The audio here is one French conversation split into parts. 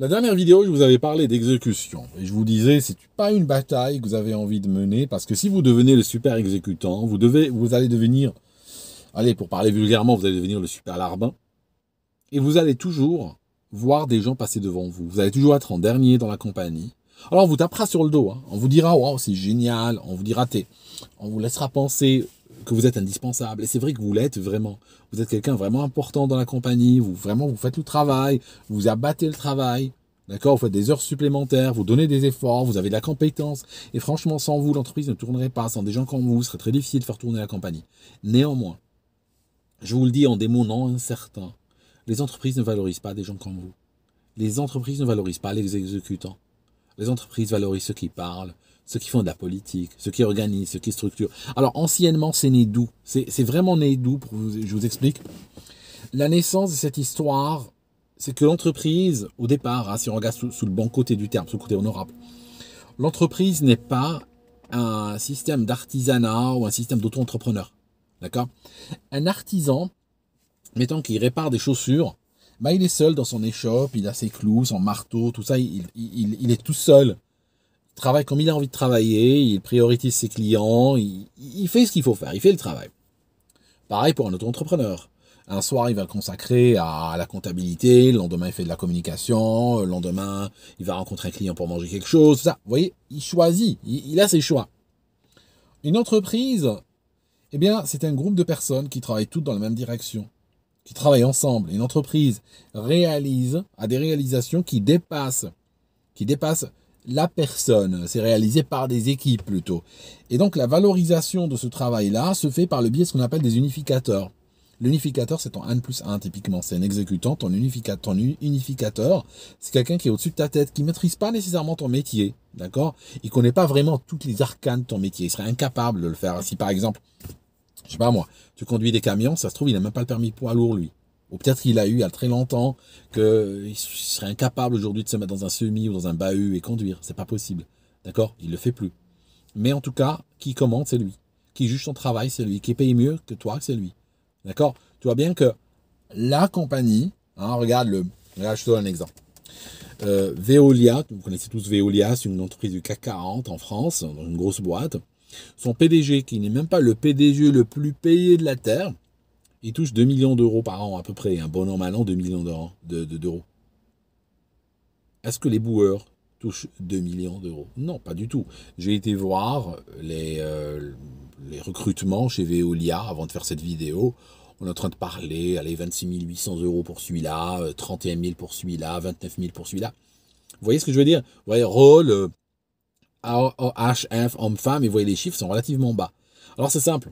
La dernière vidéo, je vous avais parlé d'exécution et je vous disais c'est pas une bataille que vous avez envie de mener parce que si vous devenez le super exécutant, vous devez, vous allez devenir, allez pour parler vulgairement, vous allez devenir le super larbin et vous allez toujours voir des gens passer devant vous. Vous allez toujours être en dernier dans la compagnie. Alors on vous tapera sur le dos, hein. on vous dira waouh c'est génial, on vous dira t'es, on vous laissera penser que vous êtes indispensable. Et c'est vrai que vous l'êtes vraiment. Vous êtes quelqu'un vraiment important dans la compagnie. Vous vraiment vous faites le travail, vous abattez le travail. D'accord Vous faites des heures supplémentaires, vous donnez des efforts, vous avez de la compétence. Et franchement, sans vous, l'entreprise ne tournerait pas. Sans des gens comme vous, ce serait très difficile de faire tourner la compagnie. Néanmoins, je vous le dis en des mots non incertains, les entreprises ne valorisent pas des gens comme vous. Les entreprises ne valorisent pas les exécutants. Les entreprises valorisent ceux qui parlent, ceux qui font de la politique, ceux qui organisent, ceux qui structurent. Alors anciennement, c'est né d'où C'est vraiment né d'où Je vous explique. La naissance de cette histoire, c'est que l'entreprise, au départ, hein, si on regarde sous, le bon côté du terme, sous le côté honorable, l'entreprise n'est pas un système d'artisanat ou un système d'auto-entrepreneur. D'accord Un artisan, mettons qu'il répare des chaussures, bah, il est seul dans son échoppe, il a ses clous, son marteau, tout ça, il est tout seul travaille comme il a envie de travailler, il priorise ses clients, il, fait ce qu'il faut faire, il fait le travail. Pareil pour un autre entrepreneur Un soir, il va le consacrer à la comptabilité, le lendemain, il fait de la communication, le lendemain, il va rencontrer un client pour manger quelque chose, ça. Vous voyez, il choisit, il, a ses choix. Une entreprise, eh bien, c'est un groupe de personnes qui travaillent toutes dans la même direction, qui travaillent ensemble. Une entreprise réalise, a des réalisations qui dépassent, qui dépassent la personne. C'est réalisé par des équipes plutôt. Et donc la valorisation de ce travail-là se fait par le biais de ce qu'on appelle des unificateurs. L'unificateur, c'est ton 1 plus 1 typiquement, c'est un exécutant, ton, unificateur, c'est quelqu'un qui est au-dessus de ta tête, qui maîtrise pas nécessairement ton métier, d'accord Il connaît pas vraiment toutes les arcanes de ton métier, il serait incapable de le faire. Si par exemple, je sais pas moi, tu conduis des camions, ça se trouve, il n'a même pas le permis poids lourd lui. Ou peut-être qu'il a eu il y a très longtemps qu'il serait incapable aujourd'hui de se mettre dans un semi ou dans un bahut et conduire. C'est pas possible. D'accord Il le fait plus. Mais en tout cas, qui commande, c'est lui. Qui juge son travail, c'est lui. Qui paye mieux que toi, c'est lui. D'accord Tu vois bien que la compagnie, hein, regarde le. Regarde, je te donne un exemple. Euh, Veolia, vous connaissez tous Veolia, c'est une entreprise du CAC 40 en France, dans une grosse boîte. Son PDG, qui n'est même pas le PDG le plus payé de la Terre, il touche 2 millions d'euros par an à peu près, un bon an mal an, 2 millions d'euros. De, Est-ce que les boueurs touchent 2 millions d'euros Non, pas du tout. J'ai été voir les, euh, les recrutements chez Veolia avant de faire cette vidéo. On est en train de parler, allez, 26 800 euros pour celui-là, 31 euh, 000 pour celui-là, 29 000 pour celui-là. Vous voyez ce que je veux dire Vous voyez, rôle, euh, H, F, homme-femme, et vous voyez les chiffres sont relativement bas. Alors c'est simple,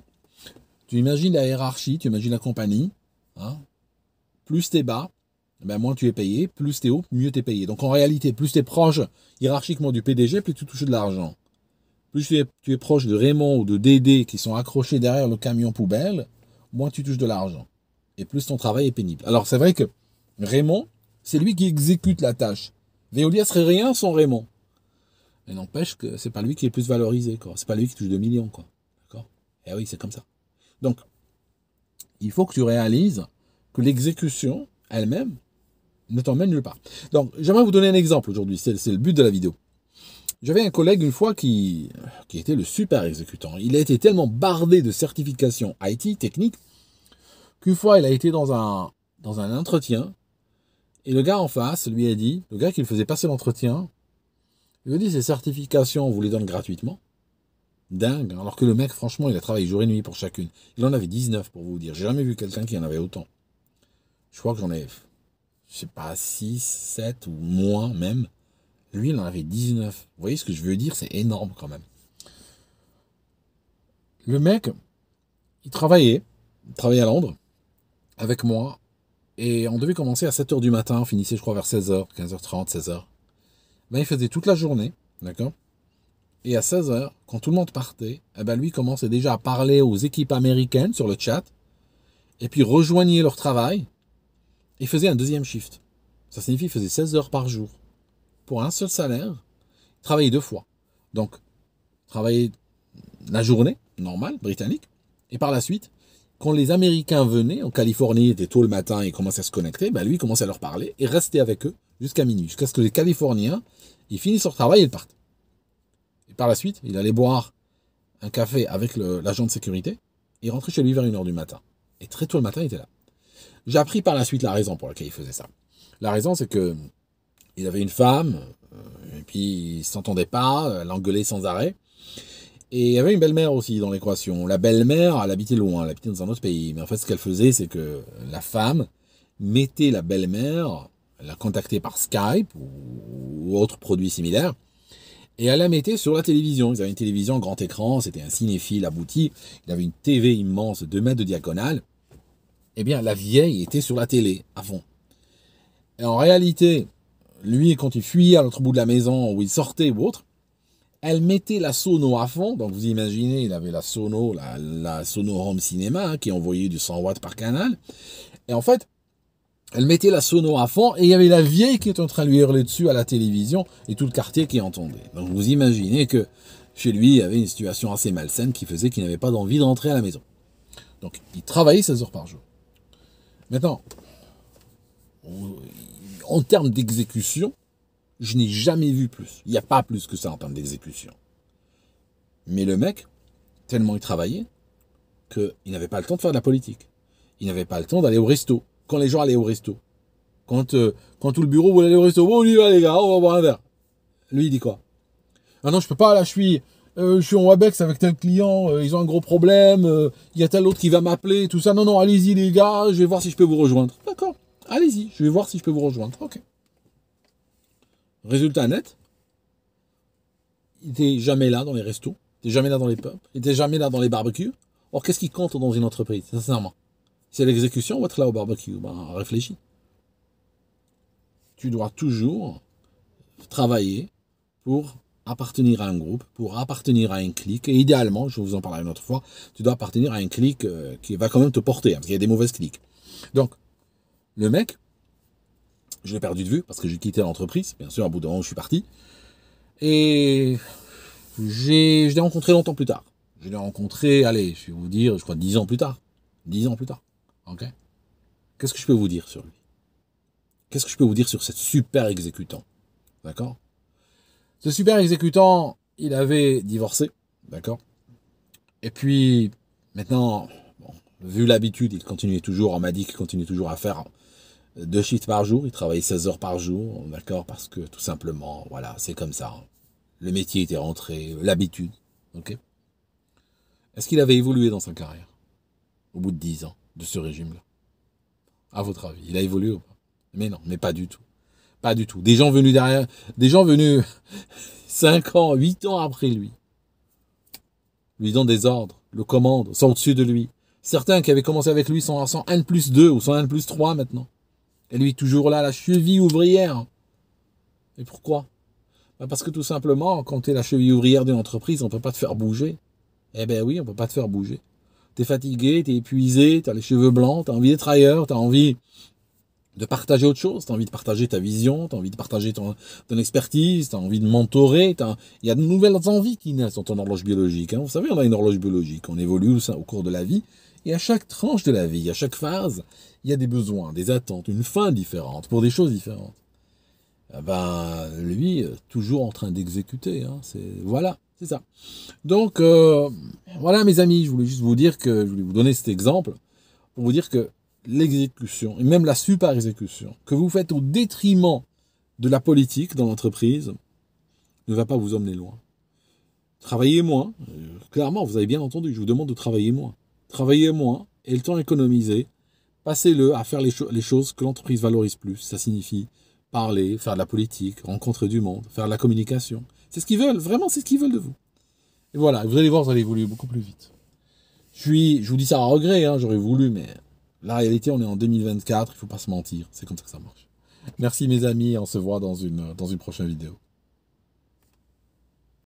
tu imagines la hiérarchie, tu imagines la compagnie. Hein plus t'es bas, ben moins tu es payé. Plus t'es haut, mieux t'es payé. Donc en réalité, plus t'es proche hiérarchiquement du PDG, plus tu touches de l'argent. Plus tu es, tu es proche de Raymond ou de Dédé qui sont accrochés derrière le camion poubelle, moins tu touches de l'argent. Et plus ton travail est pénible. Alors c'est vrai que Raymond, c'est lui qui exécute la tâche. Veolia serait rien sans Raymond. Mais n'empêche que c'est pas lui qui est le plus valorisé, Ce C'est pas lui qui touche 2 millions, quoi. D'accord Eh oui, c'est comme ça. Donc, il faut que tu réalises que l'exécution elle-même ne t'emmène nulle part. Donc, j'aimerais vous donner un exemple aujourd'hui. C'est le but de la vidéo. J'avais un collègue une fois euh, qui, était le super exécutant. Il a été tellement bardé de certifications IT, techniques, qu'une fois, il a été dans un, dans un entretien. Et le gars en face lui a dit, le gars qui le faisait passer l'entretien, il lui a dit, ces certifications, on vous les donne gratuitement. Dingue. Hein. Alors que le mec, franchement, il a travaillé jour et nuit pour chacune. Il en avait 19 pour vous dire. J'ai jamais vu quelqu'un qui en avait autant. Je crois que j'en ai, je sais pas, 6, 7 ou moins même. Lui, il en avait 19. Vous voyez ce que je veux dire C'est énorme quand même. Le mec, il travaillait, travaillait à Londres avec moi. Et on devait commencer à 7h du matin, on finissait je crois vers 16h, 15h30, 16h. Ben, il faisait toute la journée, d'accord et à 16h, quand tout le monde partait, eh ben, lui commençait déjà à parler aux équipes américaines sur le chat, et puis rejoignait leur travail, et faisait un deuxième shift. Ça signifie qu'il faisait 16 heures par jour. Pour un seul salaire, il travaillait deux fois. Donc, travailler la journée, normale, britannique, et par la suite, quand les Américains venaient, en Californie, il tôt le matin et commençaient à se connecter, ben, lui commençait à leur parler et restait avec eux jusqu'à minuit, jusqu'à ce que les Californiens, ils finissent leur travail et partent par la suite, il allait boire un café avec l'agent de sécurité. Et il rentrait chez lui vers 1h du matin. Et très tôt le matin, il était là. J'ai appris par la suite la raison pour laquelle il faisait ça. La raison, c'est que il avait une femme, euh, et puis il s'entendait pas, elle engueulait sans arrêt. Et il y avait une belle-mère aussi dans l'équation. La belle-mère, elle habitait loin, elle habitait dans un autre pays. Mais en fait, ce qu'elle faisait, c'est que la femme mettait la belle-mère, la contactait par Skype ou, autre produit similaire, et elle la mettait sur la télévision. Ils avaient une télévision grand écran, c'était un cinéphile abouti, il avait une TV immense, 2 mètres de diagonale. Eh bien, la vieille était sur la télé, à fond. Et en réalité, lui, quand il fuyait à l'autre bout de la maison, ou il sortait ou autre, elle mettait la sono à fond. Donc, vous imaginez, il avait la sono, la, la sono home cinéma, hein, qui envoyait du 100 watts par canal. Et en fait, elle mettait la sono à fond et il y avait la vieille qui était en train de lui hurler dessus à la télévision et tout le quartier qui entendait. Donc vous imaginez que chez lui, il y avait une situation assez malsaine qui faisait qu'il n'avait pas d'envie de rentrer à la maison. Donc il travaillait 16 heures par jour. Maintenant, euh, en termes d'exécution, je n'ai jamais vu plus. Il n'y a pas plus que ça en termes d'exécution. Mais le mec, tellement il travaillait, qu'il n'avait pas le temps de faire de la politique. Il n'avait pas le temps d'aller au resto quand les gens allaient au resto. Quand, euh, quand tout le bureau voulait aller au resto. Bon, on y va, les gars, on va boire un verre. Lui, il dit quoi Ah non, je peux pas, là, je suis, euh, je suis en Webex avec un client, euh, ils ont un gros problème, il y a tel autre qui va m'appeler, tout ça. Non, non, allez-y, les gars, je vais voir si je peux vous rejoindre. D'accord, allez-y, je vais voir si je peux vous rejoindre. Ok. Résultat net, il n'était jamais là dans les restos, il n'était jamais là dans les pubs, il n'était jamais là dans les barbecues. Or, qu'est-ce qui compte dans une entreprise, sincèrement c'est l'exécution ou être là au barbecue ben, Réfléchis. Tu dois toujours travailler pour appartenir à un groupe, pour appartenir à un clic et idéalement, je vous en parlerai une autre fois, tu dois appartenir à un clic euh, qui va quand même te porter, hein, parce qu'il y a des mauvaises cliques. Donc, le mec, je l'ai perdu de vue parce que j'ai quitté l'entreprise, bien sûr, à bout d'un moment, je suis parti, et je l'ai rencontré longtemps plus tard. Je l'ai rencontré, allez, je vais vous dire, je crois dix ans plus tard. Dix ans plus tard. Ok Qu'est-ce que je peux vous dire sur lui Qu'est-ce que je peux vous dire sur cet super exécutant D'accord Ce super exécutant, il avait divorcé. D'accord Et puis, maintenant, vu l'habitude, il continuait toujours, on m'a dit qu'il continuait toujours à faire deux shifts par jour. Il travaillait 16 heures par jour. D'accord Parce que tout simplement, voilà, c'est comme ça. Hein. Le métier était rentré, l'habitude. Ok Est-ce qu'il avait évolué dans sa carrière Au bout de 10 ans de ce régime-là À votre avis, il a évolué ou pas Mais non, mais pas du tout. Pas du tout. Des gens venus derrière, des gens venus 5 ans, 8 ans après lui, lui donnent des ordres, le commandent, sont au-dessus de lui. Certains qui avaient commencé avec lui sont, en N plus 2 ou sont 1 plus 3 maintenant. Et lui, toujours là, la cheville ouvrière. Et pourquoi bah Parce que tout simplement, quand tu es la cheville ouvrière d'une entreprise, on ne peut pas te faire bouger. Eh bien oui, on ne peut pas te faire bouger t'es fatigué, t'es épuisé, t'as les cheveux blancs, t'as envie d'être ailleurs, t'as envie de partager autre chose, t'as envie de partager ta vision, t'as envie de partager ton, expertise, t'as envie de mentorer, il y a de nouvelles envies qui naissent dans ton horloge biologique. Hein. Vous savez, on a une horloge biologique, on évolue au, cours de la vie, et à chaque tranche de la vie, à chaque phase, il y a des besoins, des attentes, une fin différente, pour des choses différentes. Ah ben, lui, euh, toujours en train d'exécuter. Hein. C'est voilà. C'est ça. Donc, euh, voilà, mes amis, je voulais juste vous dire que, je voulais vous donner cet exemple pour vous dire que l'exécution, et même la super-exécution, que vous faites au détriment de la politique dans l'entreprise, ne va pas vous emmener loin. Travaillez moins. Euh, clairement, vous avez bien entendu, je vous demande de travailler moins. Travaillez moins et le temps économisé, passez-le à faire les, les choses que l'entreprise valorise plus. Ça signifie parler, faire de la politique, rencontrer du monde, faire de la communication. C'est ce qu'ils veulent, vraiment, c'est ce qu'ils veulent de vous. Et voilà, vous allez voir, vous allez évoluer beaucoup plus vite. Je, je vous dis ça à regret, hein, j'aurais voulu, mais la réalité, on est en 2024, il ne faut pas se mentir, c'est comme ça que ça marche. Merci mes amis, on se voit dans une, dans une prochaine vidéo.